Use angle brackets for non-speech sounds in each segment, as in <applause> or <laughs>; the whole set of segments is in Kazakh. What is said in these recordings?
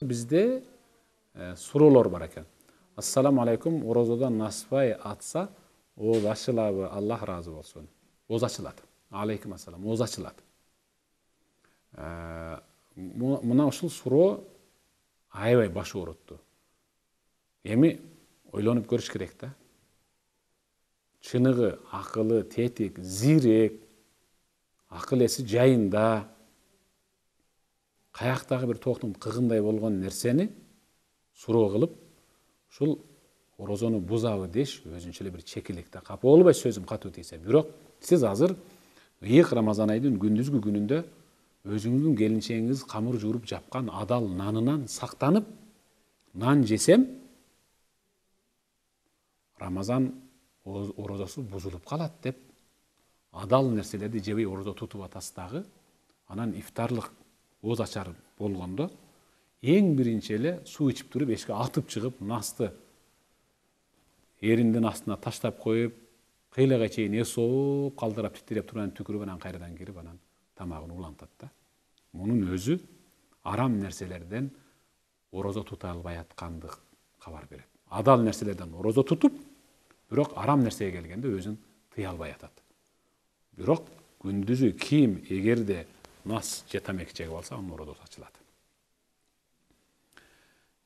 бізде ә, суроолор бар екен. ассаламу алейкум оразадан насыбай атса ооз ачылабы аллах разы болсын. ооз ашылады. алейкум ассалам ооз ашылады ә, мына ушул суроо аябай баш оорутту эми ойланып көріш керек та чыныгы акылы тетик зирек акыл эси жайында қаяқтағы бір тоқтың қығындай болған нәрсені суроо қылып ушул орозону бузабы деш өзүнчө эле бир чекиликте капа болбай сөзүм катуу тийсе бирок сиз азыр ыйык рамазан айдын күндүзгү күнүндө өзүңүздүн келинчегиңиз камыр жууруп жапкан адал нанынан сактанып нан жесем рамазан орозосу бузулуп калат деп адал нерселерди жебей орозо тутуп атасыз дагы анан ифтарлык ачар болгондо эң биринчи эле суу ичип туруп эшикке атып чыгып насты эриндин астына таштап коюп кыйлага чейин ооп калтырап титиреп туруп анан түкүрүп анан кайрадан кирип анан тамагын улантат да мунун өзү арам нерселерден орозо тута албай аткандык кабар берет адал нерселерден орозо тутуп бирок арам нерсеге келгенде өзүн тыя албай атат бирок күндүзү ким эгерде нас тамеки чегип алса анын муродосу ачылат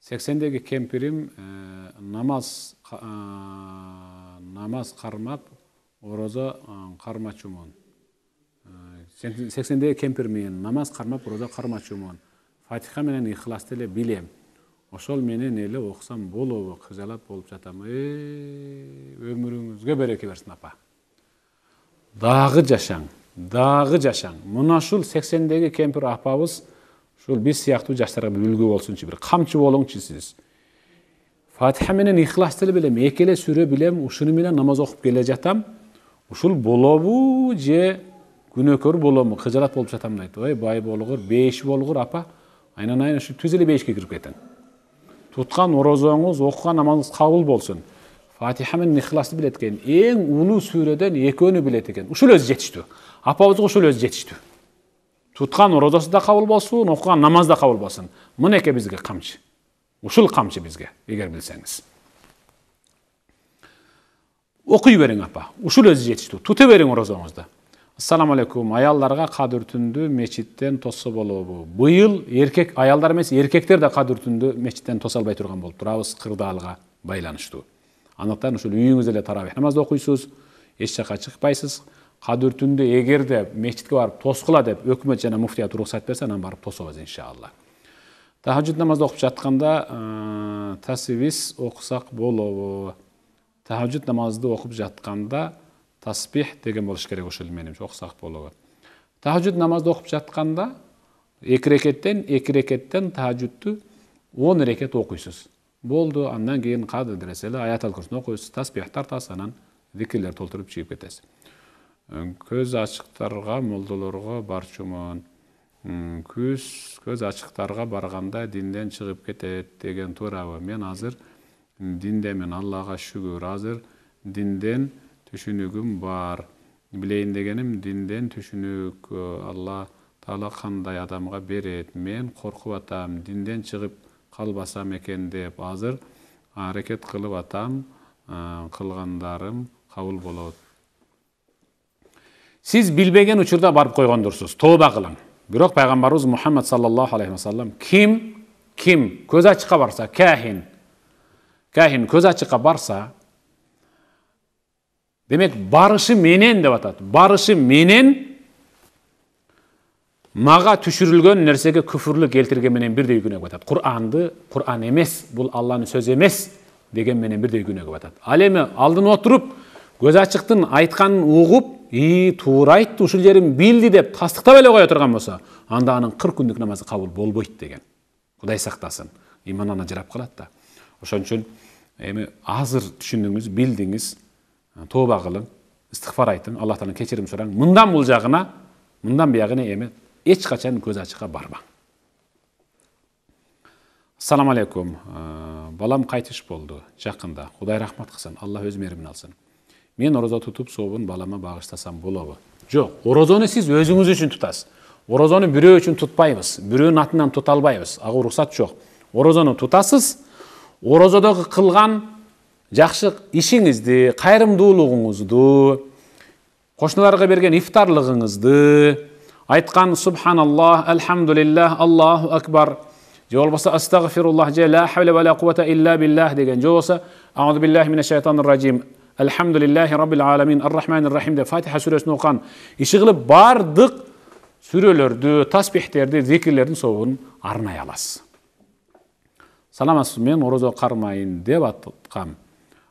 сексендеги кемпирим э, намаз э, намаз кармап орозо э, кармачумун сексендеги кемпир мен намаз кармап орозо кармачумун фатиха менен ихласты эле билем ошол менен эле окусам болобу кыжалат болуп жатам өмүрүңүзгө береке берсин апа дагы жашаң дагы жашаң мына ушул сексендеги кемпир апабыз ушул биз сыяктуу жаштарга бир үлгү болсунчу бир камчы болуңчу сиз фатиха менен ихлас тили билем эки эле сүрө билем ушуну менен намаз окуп келе жатам ушул болобу же күнөөкөр болому кыжалат болуп жатам дейт ой бай болгур бейиш болгур апа айнанайын ушу түз эле бейишке кирип кетең туткан орозоңуз окуган намазыңыз кабыл болсун фатиха менен ихласты билет экен эң улуу сүрөдөн экөөнү билет экен ушул өзү жетиштүү апабызға ошол өзі жетиштүү туткан орозосу да кабыл болсун окуган намаз да кабыл болсун мынакей бизге камчы ушул камчы бизге эгер билсеңиз окуй бериң апа ушул өзү жетиштүү тута бериң орозоңузду ассалам алейкум аялдарга кадыр түндү мечиттен тосо болобу быйыл эркек аялдар эмес эркектер да кадыр түндү мечиттен тоса албай турган болуп турабыз кырдаалга байланыштуу андыктан ушул үйүңүздө эле тарабих намазды окуйсуз эч жака чыкпайсыз қадір түнде егер де мешітке барып тосқыла деп өкімет және муфтият рұқсат берсе анан барып тособыз иншалла тахажжуд намазды оқып жатқанда ә, тасбис оқысақ болобу тахажжуд намазды оқып жатқанда тасбих деген болуш керек ошол менимче оқысақ болобу тахажжуд намазды оқып жатқанда эки рекеттен эки рекеттен тахажжудту он рекет окуйсуз болду андан кийин кадр аятал курсун окуйсуз таспих тартасыз анан зикирлерди толтуруп чыгып кетесиз көз ачыктарга молдолорго барчумун күз көз ачыктарга барганда динден чыгып кетет деген туурабы мен азыр диндемин аллага шүгүр азыр динден түшүнүгүм бар билейин дегеним динден түшүнүк э, алла таала кандай адамга берет мен коркуп атам динден чыгып калбасам экен деп азыр аракет кылып атам э, кылгандарым кабыл болот сиз билбеген учурда барып койгондурсуз тооба кылың бирок пайгамбарыбыз мухаммад саллаллаху алейхи вассалам ким ким көз ачыкка барса кахин кахин көз ачыкка барса демек барышы менен деп атат барышы менен мага түшүрүлгөн нерсеге күфүрлү келтирген менен бирдей күнөө деп атат куранды куран эмес бул алланын сөзү эмес деген менен бирдей күнөө деп ал эми алдына отуруп көз ачыктын айтканын угуп и туура айтты ушул жерин билди деп тастыктап эле кое турган болсо анда анын кырк күндүк намазы кабыл болбойт деген кудай сактасын имандан ажырап калат да ошон үчүн эми азыр түшүндүңүз билдиңиз тооба кылың ыстыгфар айтың алла тааладан кечирим сураң мындан бул жагына мындан биягына эми эч качан көз ачыкка барбаң ассаламу алейкум балам кайтыш болду жакында кудай рахмат кылсын алла өз мээримин алсын мен ораза тұтып соғын балама бағыштасам болады жоқ оразаны сіз өзіңіз үшін тұтасыз оразаны біреу үшін тұтпаймыз біреунің атынан тұта албайбыз ага рұқсат жоқ оразаны тұтасыз оразадағы қылған жақсы ішіңізді қайырымдылығыңызды қошыларға берген ифтарлығыңызды айтқан субханаллах альхамдулиллах аллаху акбар же болмаса астағфируллах же ла хауля ва илля деген же болмаса аузу биллахи ражим әлхамдулиллахи раббил аламин рахмани рахим деп фатиха сүресін оқыған иші қылып бардық сүрелерді таспихтерді зикірлердің соғын арнай аласыз саламатсыз мен ораза қармайын деп атқам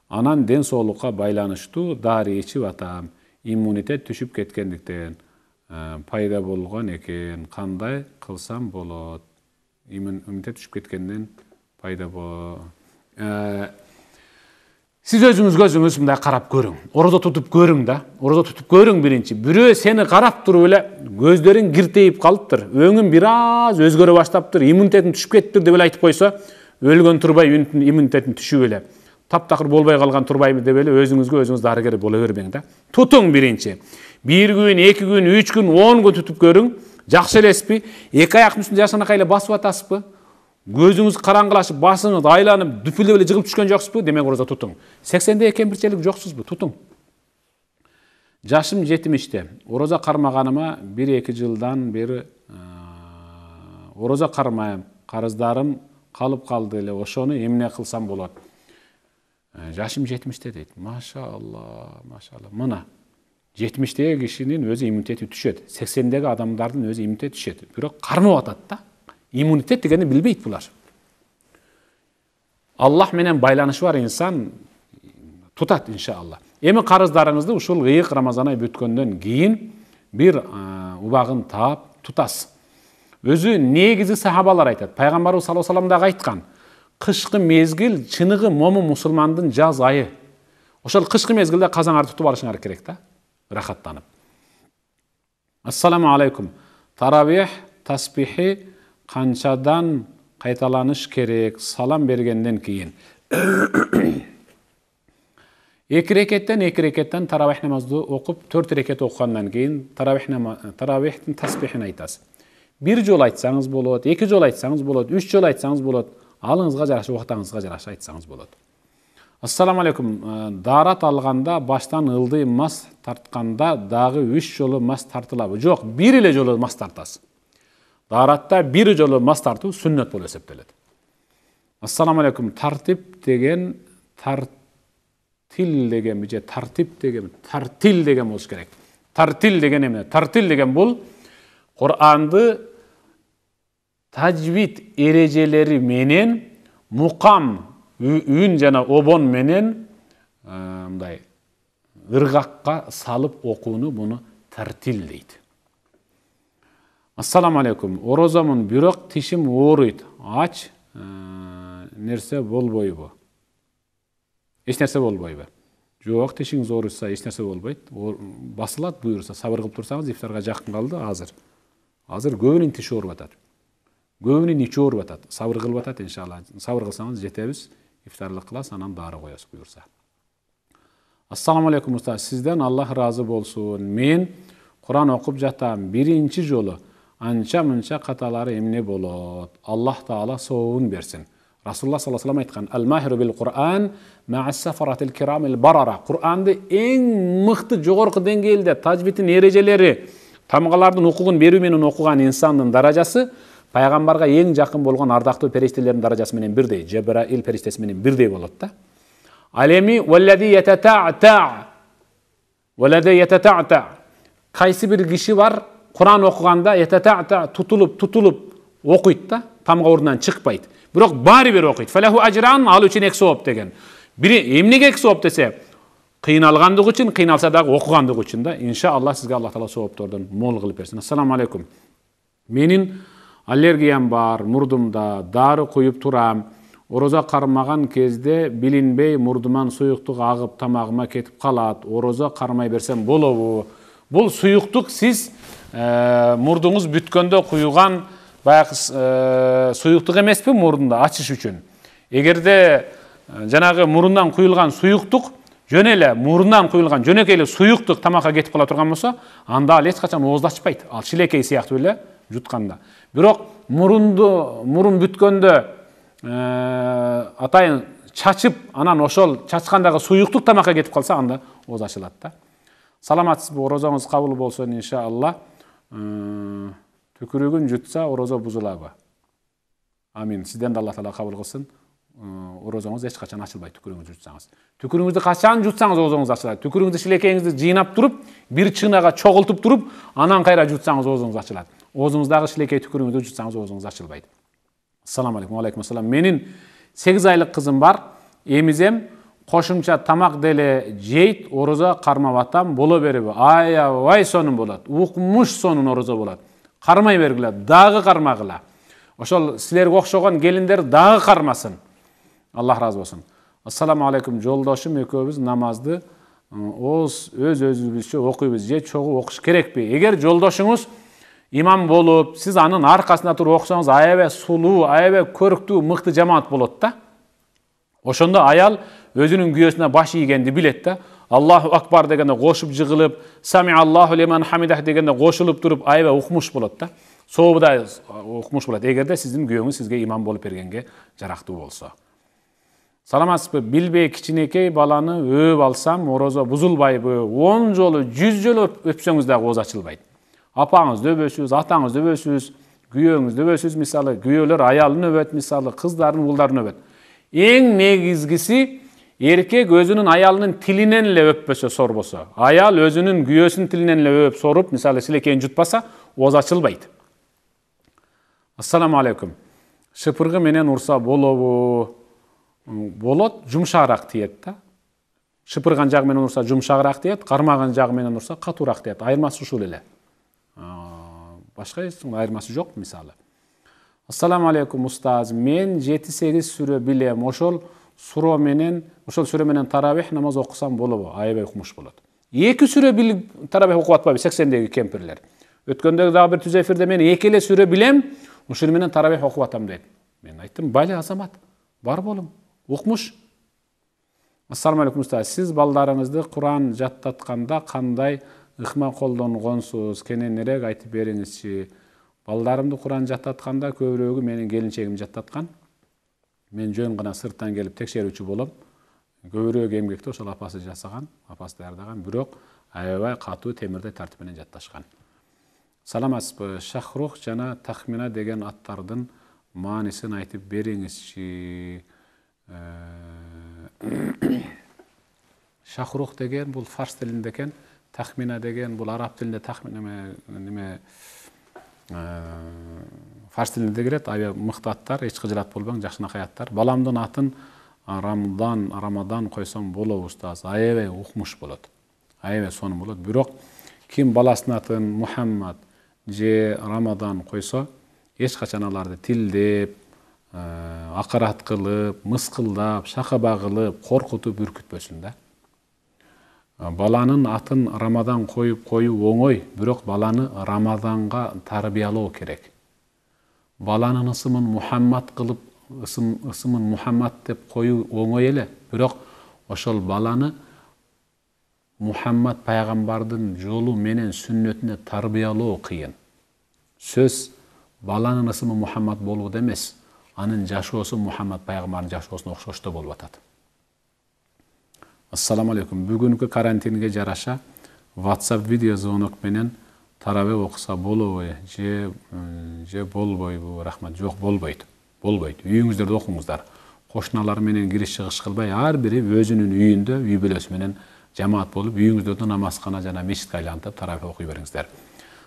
анан ден соолукка байланыштуу дары ичип атам иммунитет түшіп кеткендиктен пайда болгон экен кандай кылсам болот иммунитет түшіп кеткенден пайда сиз өзүңүз көзүңүз мындай карап көрүң орозо тутуп көрүң да орозо тутуп көрүң биринчи бирөө сени карап туруп эле көздөрүң киртейип калыптыр өңүң бир аз өзгөрө баштаптыр иммунитетиң түшүп кетиптир деп эле айтып койсо өлгөн тұрбай иммунитетің түшүп эле таптакыр болбой калган турбайбы деп эле өзүңүзгө өзүңүз дарыгер боло бербең да тутуң биринчи бир күн эки күн үч күн он күн тутуп көрүң жакшы элеспи эки аяктын үстүндө жашанакай эле басып атасызбы көзіңіз қараңғылашып басыңыз айланып дүпілдеп еле жығылып түскен жоқсыз ба демек ораза тұтың сексенде екембіршілік жоқсыз ба тұтың жашым жетимиште ораза қармағаныма бір екі жылдан бері ә, ораза қармаймын қарыздарым қалып қалды эле ошону эмне кылсам болот ә, жашым жетимиште дейт машалла машалла мына жетимиштеги кишинин өзү иммунитети түшөт сексендеги адамдардын өзү иммунитети түшөт бирок кармап атат да иммунитет дегенді білмейді бұлар аллах менен байланышы бар инсан тутат иншалла эми карыздарыңызды ушул ыйык рамазан айы бүткөндөн кийин бир убагын таап тутасыз өзү негизи сахабалар айтат пайгамбарыбыз саллаллаху алейхи дагы айткан кышкы мезгил чыныгы момун мусулмандын жаз айы ошол кышкы мезгилде казаңарды тутуп алышыңар керек да рахаттанып ассаламу алейкум тарабих таспихи қаншадан қайталаныш керек салам бергенден кейін <coughs> екі рекеттен екі рекеттен тарауих намазды оқып төрт рекет оқығаннан кейін тарауихтың таспихын айтасыз бір жол айтсаңыз болады екі жол айтсаңыз болады үш жол айтсаңыз болады алыңызға жараша уақытыңызға жараша айтсаңыз болады ассаламу алейкум ә, дарат алғанда баштан ылдый мас тартқанда дағы үш жолы мас тартылабы жоқ бір эле жолы мас тартасыз дааратта бир жолы мас тартуу сүннөт болуп эсептелет ассаламу алейкум тартип деген тартил деген же тартип деген тартил деген болуш керек тартил деген эмне тартил деген бұл құранды тажвид ережелері менен мукам үн жана обон менен мындай ыргакка салып окууну бұны тартил дейді ассаламу алейкум оразамын бирок тишим ооруйт ач нерсе болбойбу эч нерсе болбойбу жок тишиңиз ооруса эч нерсе болбойт басылат буюрса сабыр кылып турсаңыз ифтарга жакын калды азыр азыр көбүнүн тиши ооруп атат көбүнүн ичи ооруп атат сабыр кылып атат иншалла сабыр кылсаңыз жетебиз ифтарлык кыласыз анан дары коесуз буюрса ассаламу алейкум уста сизден аллах ыраазы болсун мен куран окуп жатам биринчи жолу анча мынча қаталары эмне болот аллах таала сообун берсин расулалла саллаллаху алейхи айткан ал махиру бил куран маасафаратил кирамил барара куранды эң мыкты жогорку деңгээлде тажвидтин эрежелери тамгалардын укугун берүү менен окуган инсандын даражасы пайгамбарга эң жакын болгон ардактуу периштелердин даражасы менен бирдей жебраил периштеси менен бирдей болот да ал эми кайсы бир киши бар құран оқығанда етатата тұтылып тұтылып оқиды да тамға орнынан шықпайды бірақ бер оқиды фәләху ажран ал үшін екі сауап деген бири емнеге екі сауап десе кыйналгандыгы үшін кыйналса дагы окугандыгы үшін да иншалла сизге алла таала сооптордон мол кылып берсін ассаламу алейкум менің аллергиям бар мұрдымда дары куюп тұрам ороза қармаған кезде билинбей мұрдыман суюктук ағып тамағыма кетіп қалады ороза қармай берсем болобу Бұл сұйықтық сіз. Э, мұрдыңыз бүткенде құйған баяғы э, сұйықтық емес пе мұрында ашыш үшін егерде э, жанағы мұрыннан құйылған сұйықтық жөн эле мұрыннан құйылған жөнөкөй эле сұйықтық тамаққа кетіп қала тұрған болса анда ал эч качан оозду ачпайт ал шилекей сияқты эле жұтқанда бирок мұрынды мұрын бүткөндө атайын чачып анан ошол чачкандагы суюктук тамакка кетип калса анда ооз ачылат да саламатсызбы орозоңуз кабыл болсун иншаалла түкірігін жұтса ораза бұзылады амин сізден де алла тағала қабыл қылсын оразаңыз ешқашан ашылмайды түкірігіңізді жұтсаңыз түкіріңізді қашан жұтсаңыз оозоңуз ашылады түкіріңізді шілекеңізді жинап тұрып бір чынаға чогултуп тұрып анан кайра жұтсаңыз оозоңуз ашылады оозуңуздагы шилекей түкіріңізді жұтсаңыз оозуңуз ашылбайды ассаламу алейкум алейкум ассалам менин сегиз айлык кызым бар емізем қошымша тамақ деле жейт орозо қармап атам боло береби аябай сонун болот укмуш сонун орозо болот кармай бергиле дагы кармагыла ошол силерге окшогон келиндер дагы кармасын аллах ыраазы болсун ассаламу алейкум жолдошум экөөбүз намазды ооз өз өзүбүзчө окуйбуз же чогуу окуш керекпи эгер жолдошуңуз имам болуп сиз анын аркасында туруп оқсаңыз, аябай сулуу аябай көрктүү мыкты жамаат болот да ошондо аял өзінің күйесіне баш игенді білет да аллаху акбар дегенде қосып жығылып сами аллаху лиман хамидах дегенде қосылып тұрып аябай ұқмыш болады да сообыдай ұқмыш болады егер де сіздің күйеуіңіз сізге имам болып бергенге жарақты болса саламатсызбы билбей кичинекей баланы өөп алсам орозо бузулбайбы он жолу жүз жолу өпсөңүз дагы ооз ачылбайт апаңызды өбөсүз атаңызды өбөсүз күйөөңүздү өбөсүз мисалы күйөөлөр аялын өбөт мисалы кыздарын уулдарын өбөт эң негизгиси еркек өзүнүн аялынын тилинен эле өппесе сорбосо аял өзінің күйеусінің тилинен эле өөп соруп мисалы сілекейін жұтпаса оз ашылбайды ассаламу алейкум шыпырғы менен урса болобу болот жұмшағырақ тиет та шыпырған жагы менен урса жумшагыраак тиет қармаған жагы менен урса катуураак тиет айырмасы ушул эле башка эчтң айырмасы жок мисалы ассаламу алейкум устаз мен жети сегиз сүрө билем ошол суро менен ошол сүрө менен тарабих намаз окусам болобу аябай укмуш болот эки сүрө билип тарабих окуп атпайбы сексендеги кемпирлер өткөндө дагы бир түз эфирде мен эки эле сүрө билем ушуну менен тарабих окуп атам дейт мен айттым бали азамат бар болуң укмуш ассалам алейкум устаз сиз балдарыңызды куран жаттатканда кандай ыкма колдонгонсуз кененирээк айтып бериңизчи балдарымды куран жаттатканда көбүрөөгү менин келинчегим жаттаткан мен жөн гана сырттан келип текшерүүчү болом көбүрөөк эмгекти ошол апасы жасаган апасы даярдаган бирок аябай катуу темирдей тартип менен жатташкан саламатсызбы шахрух жана тахмина деген аттардын маанисин айтып бериңизчи э, шахрух деген бул фарс тилинде экен тахмина деген бул араб тилинде тахмина э, фарс келет кіреді ая мықты аттар эч болбаң жакшынакай аттар баламдын атын рамдан рамадан койсом болобу устаз аябай укмуш болот аябай сонун болот бирок ким баласынын атын мухаммад же рамадан койсо эч качан аларды тилдеп акырат кылып мыскылдап шакаба кылып коркутуп үркүтпөсүн да баланын атын рамадан коюп коюу оңой бирок баланы рамаданга тарбиялоо керек баланын ысымын мухаммад кылып ысым ысымын мухаммад деп коюу оңой эле бирок ошол баланы мухаммад пайгамбардын жолу менен сүннөтүнө тарбиялоо кыйын сөз баланын ысымы мухаммад болууда эмес анын жашоосу мухаммад пайгамбардын жашоосуна окшоштуу болуп атат ассаламу алейкум бүгүнкү карантинге жараша whatsapp видео звонок менен Тарабе оқыса болуы же же болбойбу рахмат жоқ болбойт болбойт үйүңүздөрдө окуңуздар кошуналар менен кириш чыгыш кылбай ар бири өзүнүн үйүндө үй бүлөсү менен жамаат болуп үйүңүздөрдө намазкана жана мечитке айлантып тараве окуй бериңиздер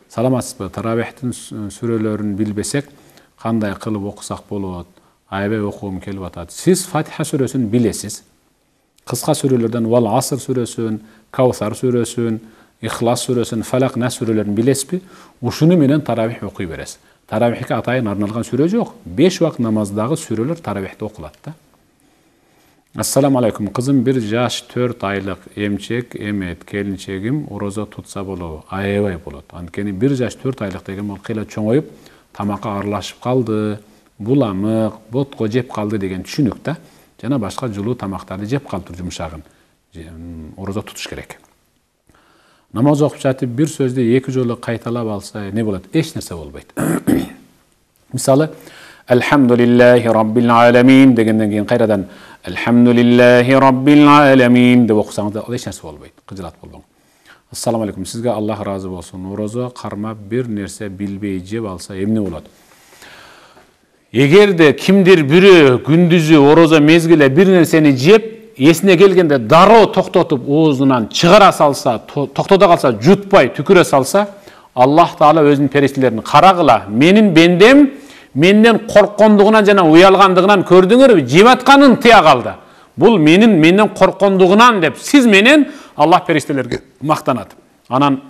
саламатсызбы таравехтин сүрөлөрүн билбесек кандай кылып окусак болот аябай окугум келип атат сиз фатиха сүрөсүн билесиз кыска сүрөлөрдөн вал аср сүрөсүн каусар сүрөсүн ихлас сүресін фалақ нас сүрелерін білесіз бе ушуну менен таравих окуй бересіз тарабихке атайын арналған сүре жоқ беш уақыт намаздағы сүрелер тарабихте оқылады да ассаламу алейкум қызым бір жаш төрт айлық емчек емет келіншегім ораза тұтса болобу аябай болот анткени бир жаш төрт айлық деген бул кыйла чоңоюп тамакка аралашып калды буламык ботко жеп қалды деген түшүнүк да жана башка жылуу тамактарды жеп калыптыр жумшагын ораза тутуш керек намаз оқып жатып бір сөзді екі жолы қайталап алса не болады еш нәрсе болмайды мысалы әлхамдулиллахи раббил аламин дегеннен кейін қайтадан әлхамдулиллахи раббил аламин деп оқысаңыз да еш нәрсе болмайды қыжылат болбаң ассалаумағалейкум алейкум сізге аллах разы болсын ораза қармап бір нәрсе білбей жеп алса емне болады егер де кімдер біреу күндізі ораза мезгілі бір нәрсені жеп есіне келгенде даро тоқтатып озынан шығара салса тоқтата қалса жұтпай түкіре салса аллах тағала өзінің перестілерін қара қыла менің бендем менден қорыққандығынан және ұялғандығынан көрдіңір, жеп тия қалды бұл менің менден қорыққандығынан деп сіз менен аллах периштелерге мақтанады анан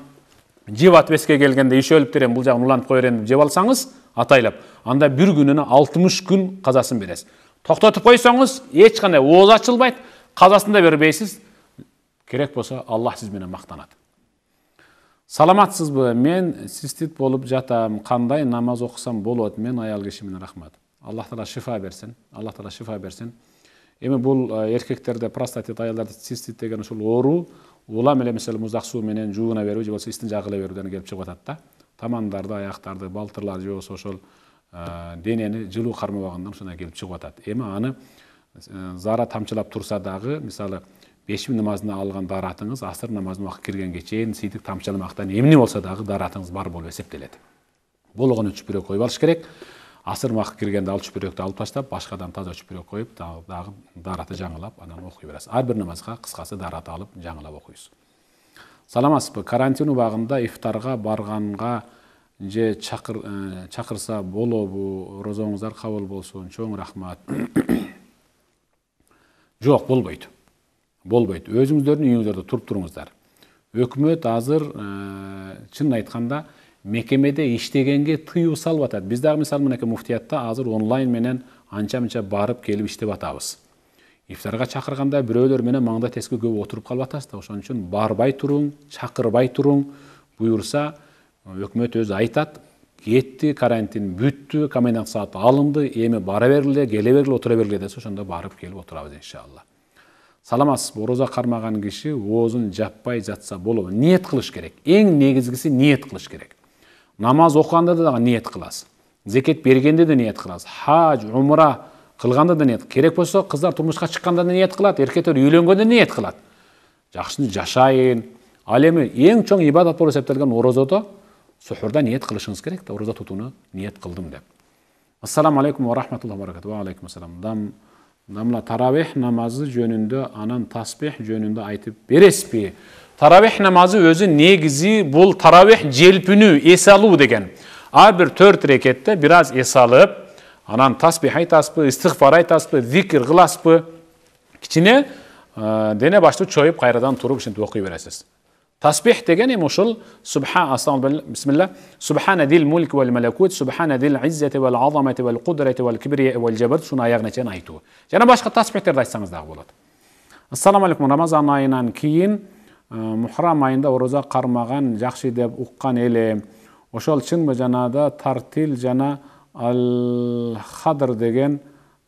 жеп беске келгенде еш өліп терем бұл жағын ұланып қойырен деп алсаңыз атайлап анда бір күніні 60 күн қазасын бересіз тоқтатып қойсаңыз қандай ооз ашылбайды қазасын да бермейсіз керек болса аллах сізбенен мақтанады саламатсызбы мен цистит болып жатам қандай намаз оқысам болады мен аял кешіміне рахмат аллах тағала шифа берсін аллах тағала шифа берсін эми бул эркектерде простатит аялдарда цистит деген ушул оору улам эле мисалы муздак суу менен жууна берүү же болбосо истинжа кыла берүүдөн келип чыгып атат да тамандарды аяктарды балтырларды же болбосо ошол денени жылуу кармабагандан ушундай келип чыгып атат эми аны Э, зара тамшылап турса дағы мысалы бешім намазына алған даратыңыз асыр намазының уақыты келгенге шейін сийдик тамшыламақтан емне болса дағы даратыңыз бар болып есептеледі бұл оған үш бүйрек қойып алыш керек асыр уақыт киргенде ал чүпүрөктү алып тастап башқадан таза чүпүрөк коюп қойып дағы, дараты жаңылап анан оқи бересіз әрбір намазға қысқасы дараты алып жаңылап оқисыз саламатсызбы карантин убагында ифтарға барғанға же чакырса э, болобу розоңуздар кабыл болсун чоң рахмат жоқ болбайды болбайды өзіңіздердің үйіңіздерде тұрып тұрыңыздар өкімет азыр ә, шынын айтқанда мекемеде иштегенге тыюу салып атат биз дагы мисалы мынакей муфтиятта азыр онлайн менен анча мынча барып келіп іштеп атабыз ифтарга чакырганда бирөөлөр менен маңда тескі көп отырып калып атасыз да ошон үчүн барбай туруң чакырбай туруң буюрса өкмөт өзү айтат кетти карантин бүттү комендант саат алынды эми бара бергиле келе бергиле отура бергиле десе ошондо барып келип отурабыз иншалла саламатсызбы ороза кармаган киши оозун жаппай жатса болобу ниет кылыш керек эң негизгиси ниет кылыш керек намаз окуганда дагы ниет кыласыз зекет бергенде да ниет кыласыз хаж умра кылганда да ниет керек болсо кыздар турмушка чыкканда да ниет кылат эркектер үйлөнгөндө ниет кылат жакшы жашайын ал эми эң чоң ибадат болуп эсептелген орозодо suhurda niyat qilishingiz kerakda ro'za tutuvni niyat qildim deb assalomu Aleyküm va rahmetullah va barakatuh va alaykum assalom dam namla taravih namazı cönünde, anan tasbih cönünde jo'ninda aytib beresizpi taraveh namozi o'zi negizi bul, taravih celpünü esalı degan har bir to'rt rekatda biroz esalib anan tasbeh aytasizpi istig'for aytasizpi zikr qilasizpi kichkina dene boshda cho'yib qayradan turib shunday o'qiyverasiz тасбих деген o'shal subhan bismillah subhana dil mulk val malakut subhana dil izzati val azamati val qudrati val kibriya val jabr shuni аяғына шейін айту және басқа айтсаңыз дагы болот ассаламу алейкум рамазан айынан кийин мухрам айында ораза кармаган жакшы деп уккан элем ошол чынбы жанада тартил жана ал хадр деген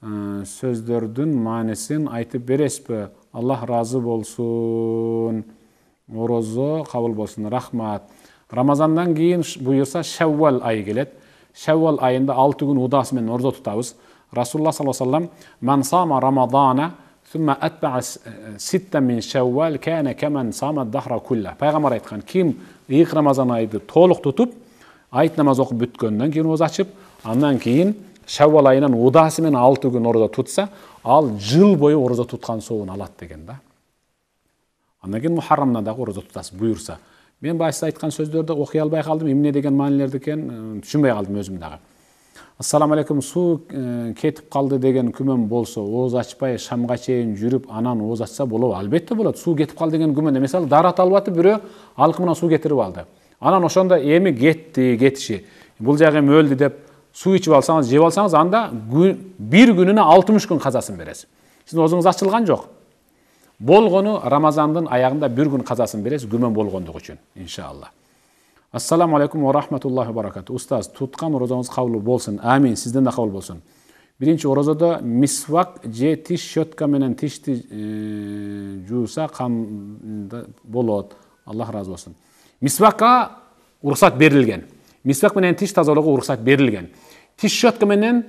сөздөрдүн маанисин айтып бересизби аллах разы болсун Орозо қабыл болсын рахмат рамазаннан кейін бұйырса шәуәл айы келет шәуәл айында алты күн удасымен ораза тұтамыз расулалла саллаллаху алейхи вассалам сама рамадана ثم أتبع айтқан кім иық рамазан айды толық тұтып айт намаз оқып бүткеннен кейін ораза ашып андан кейін шәуал айынан удасымен алты күн ораза тұтса ал жыл бойы ораза тұтқан соуын алады деген да андан кейін мухаррамда дагы ораза тұтасыз бұйырса мен сиз айткан сөздерді оқи албай қалдым емне деген мәнілерді екенін түсінбей калдым өзүм дагы ассалам алейкум суу кетип қалды деген күмән болсо ооз ачпай шамга чейин жүрүп анан ооз ашса болады албетте болот суу кетип қалды деген күмән мысалы дара алып жатып біреу алқымынан суу кетирип алды анан ошондо эми кетти кетиши бул жагы эми өлдү деп суу ичип алсаңыз жеп алсаңыз анда бир күнүнө алтымыш күн казасын бересиз сиздин оозуңуз ачылган жок болгону рамазандын аяғында бір күн қазасын бересиз күмөн болгондугу үшін иншалла ассаламу алейкум ва рахматуллахи баракату устаз туткан орозоңуз кабыл болсын амин сізден да кабыл болсын бірінші орозодо мисвак же тиш щетка менен тишти э, жууса қамында болот аллах разы болсын мисвакқа уруксат берілген мисвак менен тиш тазалоого уруксат берілген. тиш щетка менен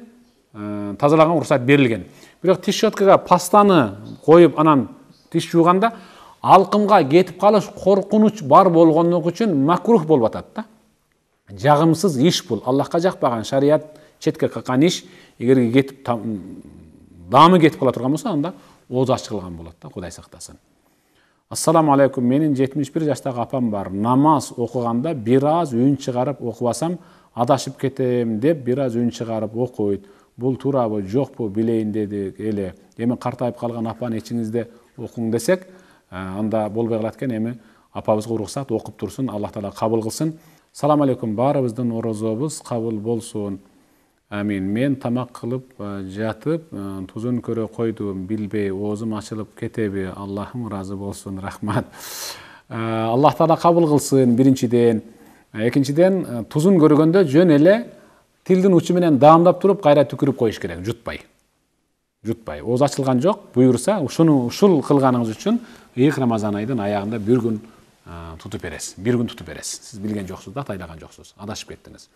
э, тазалаганга уруксат берилген бирок тиш пастаны қойып анан тиш жууганда алкымга кетип калыш коркунуч бар болгондугу үчүн макрух болуп атат да жагымсыз иш бул аллахка жакпаган шарият четке каккан иш эгер кетип даамы кетип кала турган болсо анда оозу ачкылган болот да кудай сактасын ассаламу алейкум менин жетимиш бир жаштагы апам бар намаз окуганда бир аз үн чыгарып окубасам адашып кетем деп бир аз үн чыгарып окуйт бул туурабы жокпу билейин дедик эле эми картайып калган апаны ичиңизде оқың десек ә, анда болбай қалады екен эми апабызға уруксат оқып турсун аллах таала кабыл кылсын салам алейкум баарыбыздын орозобуз кабыл болсун амин мен тамақ қылып ә, жатып ә, тузын көре қойдым білбей оозум ашылып кетеби аллахым разы болсын рахмат аллах таала қабыл қылсын биринчиден экинчиден тузын көргөндө жөн эле тилдин учу менен даамдап туруп кайра түкүрүп коюш керек жутпай жутпай оз ашылған жоқ бұйырса ұшыны ушул қылғаныңыз үшін иық рамазан айдын аяғында бір күн тутуп тұтып бересіз бір күн тұтып бересіз сіз білген жоқсыз да тайлаған жоқсыз адашып кеттіңіз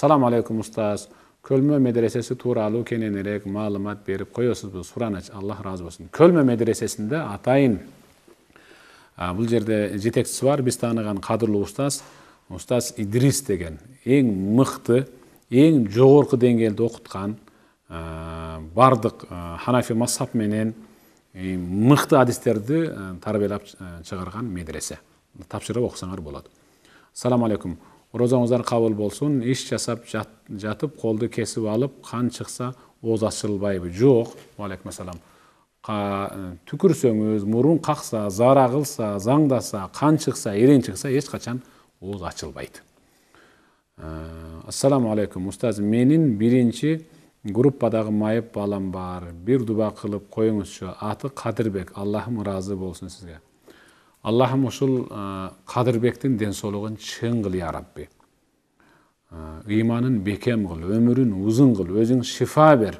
салам алейкум ұстаз көлмө медресесі туралы кененірек маалымат беріп коесузбу сұраныш аллах разы болсын көлмө медресесінде атайын бул бұл жерде жетекшісі бар біз таныған қадірлі ұстаз ұстаз идрис деген ең мықты ең жоғарғы деңгейде оқытқан Э, бардық э, ханафи масхаб менен э, мықты адистерди тарбиялап чыгарган медресе Тапшырып оқысаңар болады салам алейкум розаңыздар қабыл болсун іш жасап жатып қолды кесіп алып қан шықса ооз ашылбайбы жоқ уағалейкум ассалам түкірсеңіз мұрын қақса зара кылса заңдаса қан шықса ерен шықса качан ооз ашылбайды ассаламу алейкум ұстаз менің бірінші группадағы майып балам бар бір дұба қылып қойыңызшы аты қадірбек аллахым разы болсын сізге аллахым ұшыл қадірбектің денсаулығын шың қыл я рабби иманын бекем қыл өмірін ұзын қыл өзің шифа бер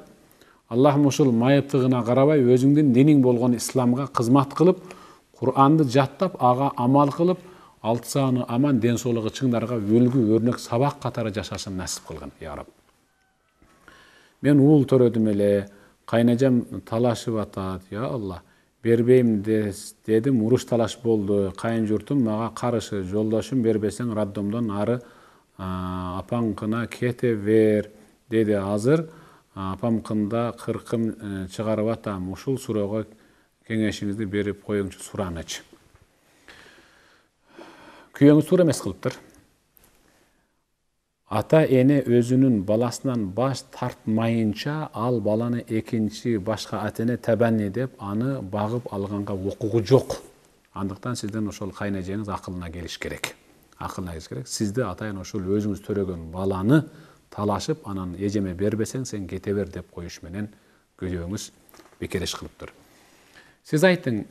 аллахым ұшыл майыптығына қарабай өзіңдің дінің болған исламға қызмат қылып құранды жаттап аға амал қылып алты саны аман денсаулығы шыңдарға үлгі өрнек сабақ қатары жашашын нәсіп қылғын я мен уул төрөдүм эле кайнэжем талашып атат я алла бербейм дедим уруш талаш болду кайын журтум мага карышы жолдошум бербесең роддомдон ары апаңкына кете бер деди азыр апамкында кыркым чыгарып атам ушул суроого кеңешиңизди берип коюңчу сураныч күйөөңүз туура эмес кылыптыр ата ене өзінің баласынан баш тартмайынша ал баланы екінші башка ата тәбәне деп аны бағып алғанға укугу жоқ андыктан сізден ошол эжеңиз акылына келиш керек акылына келиш керек сизди атайын ошол өзүңүз төрөгөн баланы талашып анан эжеме бербесең сен кете бер деп коюш менен күйөөңүз бекер иш кылыптыр сиз айтың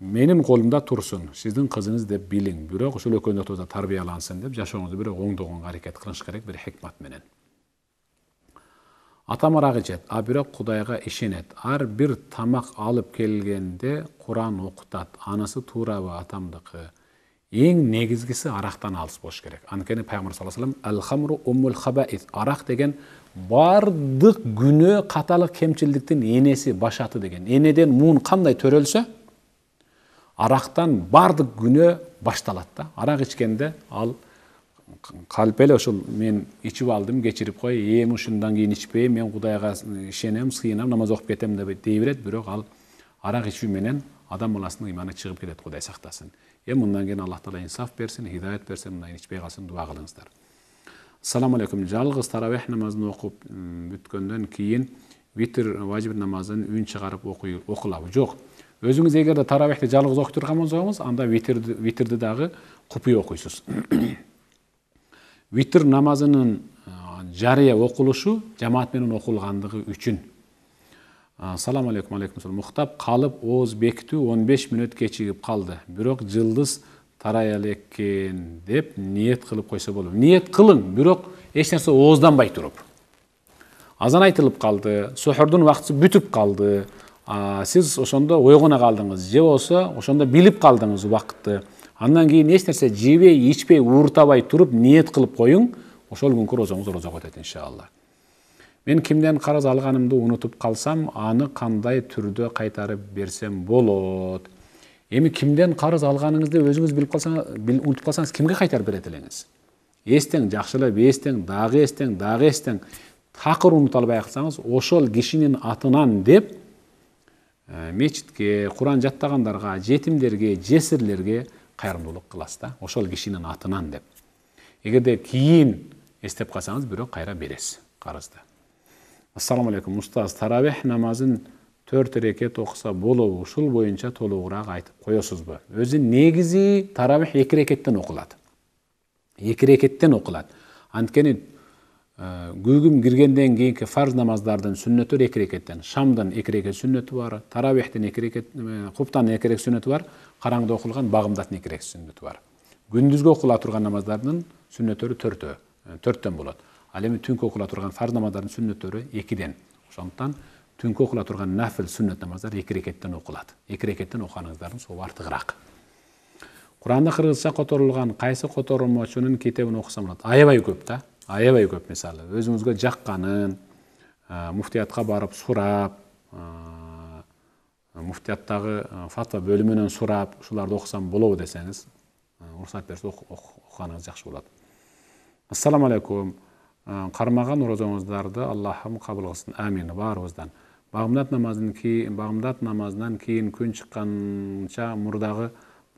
менин колумда турсун сиздин кызыңыз деп билиң бирок ушул өкөнөктө да тарбиялансын деп жашооңузду бирок оңдогонго аракет кылыш керек бир хикмат менен атам арак ичет а бирок кудайга ишенет ар бир тамак алып келгенде куран окутат анысы туурабы атамдыкы эң негизгиси арактан алыс болуш керек анткени пайгамбар саллаллаху алейхи уммул деген баардык күнөө каталык кемчилдиктин энеси башаты деген энеден муун кандай төрөлсө арақтан бардык күнә башталат да арак ичкенде ал калп эле ушул мен ичип алдым кечирип кой эми ушундан кийин ичпейм мен кудайга ишенем сыйынам намаз окуп кетем деп дей берет бирок ал арак ичүү менен адам баласынын ыйманы чыгып кетет кудай сактасын эми мындан кийин аллах таала инсаф берсин хидаят берсин мындан кийин ичпей калсын дуба кылыңыздар ассалам алейкум жалгыз тарабех намазын окуп бүткөндөн кийин витр важиб намазын үн чыгарып окулабы жок өзіңіз егер де тарабихты жалғыз оқып тұрған болсаңыз анда витрді, витрді дағы құпия оқисыз витр намазының жария оқылышы жамаатменен оқылғандығы үшін салам алейкум алейкум салам мұқтап қалып ооз бекіту 15 минут кешігіп қалды бирок жылдыз тарая элеккен деп ниет қылып қойса болады ниет қылың бірок эч нерсе ооздонбай туруп азан айтылып қалды сухурдун убактысы бүтіп қалды сиз сіз ошондо ойгоно калдыңыз же болбосо ошондо билип калдыңыз убакытты андан кийин эч нерсе жебей ичпей ууртабай туруп ниет кылып коюң ошол күнкү розоңуз розо кетет иншалла мен кимден карыз алганымды унутуп калсам аны кандай түрдө кайтарып берсем болот эми кимден карыз алганыңызды өзүңүз билип калсаңыз унутуп калсаңыз кимге кайтарып берет элеңиз эстең жакшылап эстең дагы эстең дагы эстең такыр унута албай калсаңыз ошол кишинин атынан деп Э, мечитке құран жаттағандарға жетімдерге жесірлерге кайрымдуулук кыласыз да ошол кишинин атынан деп эгерде кийин эстеп калсаңыз бирөө кайра бересиз карызды ассалому алейкум устаз тарабех намазын төрт рекет оқыса болобу ушул боюнча толугураак айтып коесузбу өзү негизи тарабех эки рекеттен окулат эки рекеттен окулат анткени көгім э, киргенден кейінгі фарз намаздардың сүннеті екі рекеттен шамдан екі рекет сүннеті бар тарауихтен екі рекет құптан екі рекет э, сүннеті бар қараңғыда оқылған багымдаттын екі рекет сүннеті бар күндізгі оқыла тұрған намаздардың сүннеттері төртө э, төрттен болады ал эми түнкү окула турган фарз намаздардын сүннөттөрү экиден ошондуктан түнкү окула турган нафил сүннөт намаздар эки рекеттен окулат эки рекеттен окуганыңыздардын сообу артыгыраак куранда кыргызча которулган кайсы котормочунун китебин окусам болот аябай көп да аябай көп мысалы өзіңізге жаққанын ә, э, муфтиятқа барып сұрап ә, э, муфтияттағы э, фатва бөлімінен сұрап ушуларды оқысам болобу десеңіз уруксат берсе оқығаныңыз жақсы болады. ассаламу алейкум Қармаған орозоңуздарды аллахым қабыл кылсын амин баарыбыздан бағымдат намазын кейін багымдат намазынан кейін күн чыкканча мурдагы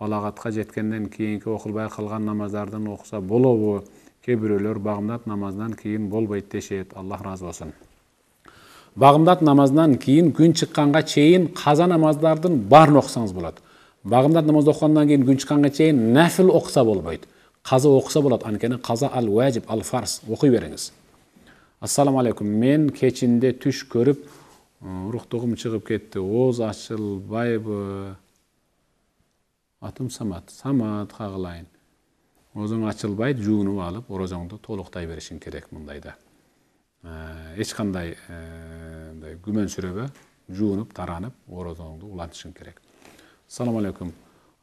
балағатқа жеткенден кийинки оқылбай калган намаздардын окуса болобу кээ бағымдат намазынан кейін болбайды дешет аллах разы болсын багымдат намазынан кейін, күн шыққанға чейин қаза намаздардың барын окусаңыз болады. Бағымдат намазды окугандан кийин күн шыққанға чейин нафил оқыса болмайды қаза оқыса болады анткени қаза ал уәжіп ал фарз окуй бериңиз ассаламу алейкум мен кечинде түш көріп уруктугум шығып кетті ооз ачылбайбы атым самат самат кагылайын өзің ашылбай жуынып алып орозоңду толықтай беришиң керек мындайда ешқандай кандай мындай күмөнсүрөбө жуынып таранып орозоңду улантышың керек Салам алейкум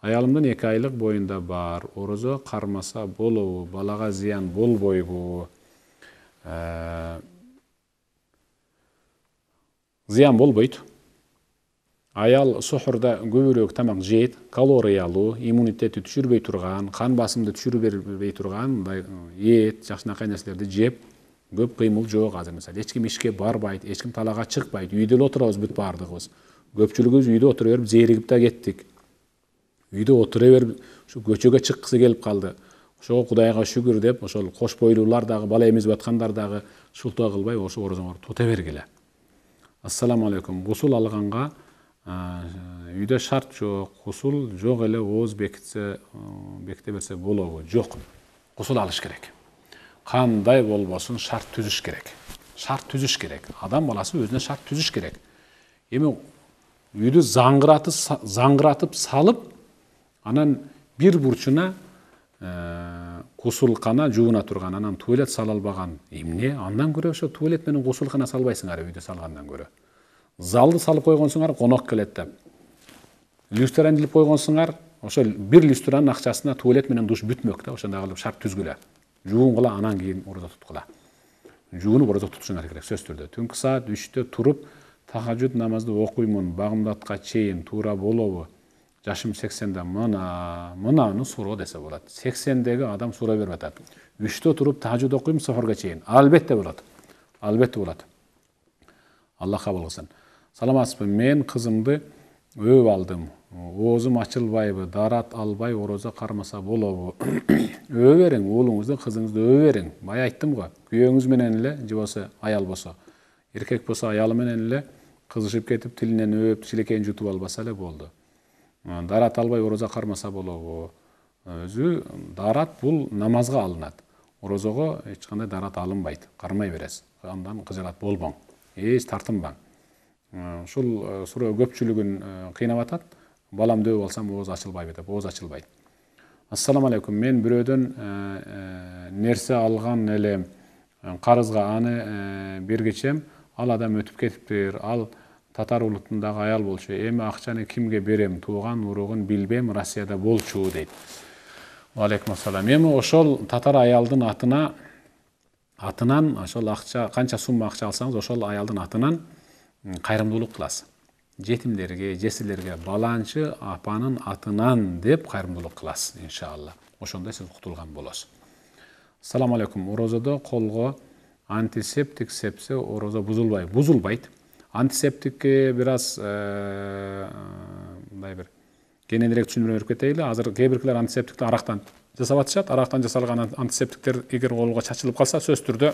аялымдын эки айлык боюнда бар орозо кармаса болобу балага зыян болбойбу зыян болбойт аял сухурда көбүрөөк тамак жейт калория иммунитетти түшүрбөй турган кан басымды бербей турган мындай эт жакшынакай нерселерди жеп көп кыймыл жок азыр мисалы эч ким ишке барбайт эч ким талаага чыкпайт үйдө эле отурабыз бүт баардыгыбыз көпчүлүгүбүз үйдө отура берип зеригип да кеттик үйдө отура берип ушу көчөгө чыккысы келип калды ошого кудайга шүгүр деп ошол кош бойлуулар дагы бала эмизип аткандар дагы шылтоо кылбай ошо орозоңорду тута бергиле ассаламу алейкум гусул алганга үйде шарт жоқ усул жоқ эле ооз бекітсе беките берсе болобу жок алыш керек Қандай болбосун шарт түзіш керек шарт түзіш керек адам баласы өзүнө шарт түзіш керек эми үйдү заңгыратып заңгыратып салып анан бир бурчуна гусулкана жууна турган анан туалет сала албаган эмне андан көрө ошо туалет менен гусулкана салбайсыңарбы үйдө салгандан көрө залды салып қойғансыңар қонақ келет деп люстраны илип койгонсуңар ошол бир люстранын акчасына туалет менен душ бүтмөк да ошондой кылып шарт түзгүлө жуунгула анан кийин орозо туткула жуунуп орозо тутушуңар керек сөзсүз түрдө түнкү саат үчтө туруп тахаджуд намазды окуймун багымдатка чейин туура болобу жашым сексенде мына мынаны суроо десе болот сексендеги адам суроо берип атат үчтө туруп тахаджуд окуйм сафарга чейин албетте болот албетте болот алла кабыл кылсын саламатсызбы мен қызымды өп алдым оозум ачылбайбы дарат албай ороза кармаса болобу <coughs> өбө бериң уулуңузду кызыңызды өбө бериң бая айттым го күйөөңүз менен эле же болбосо аял болсо эркек болсо аялы менен эле кызышып кетип тилинен өөп тилекейин жутуп албаса эле болду дарат албай орозо кармаса болобу өзү дарат бул намазга алынат орозого эч кандай дарат алынбайт кармай бересиз андан кыжырат болбоң эч тартынбаң ушул э, суроо көпчүлүгүн э, кыйнап атат балам дөө алсам ооз ачылбайбы деп ооз ачылбайт ассаламу алейкум мен бирөөдөн э, нерсе алган эле карызга аны бергичем ал адам өтүп кетиптир ал татар улутундагы аял болчу эми акчаны кимге берем тууган уругун билбейм россияда болчу дейт алейкум ассалам эми ошол татар аялдын атына атынан ошол акча канча сумма акча алсаңыз ошол аялдын атынан кайрымдуулук кыласыз жетімдерге жесирлерге баланчы апанын атынан деп кайрымдуулук кыласыз иншалла ошондой сиз кутулган болосуз ассаламу алейкум орозодо колго антисептик сепсе орозо бузулбайбы бузулбайт антисептикке бир аз э, мындай бир кененирээк түшүндүрмө берип кетели азыр кээ биркилер антисептикти арактан жасап атышат арактан жасалган антисептиктер эгер колго чачылып калса сөзсүз түрдө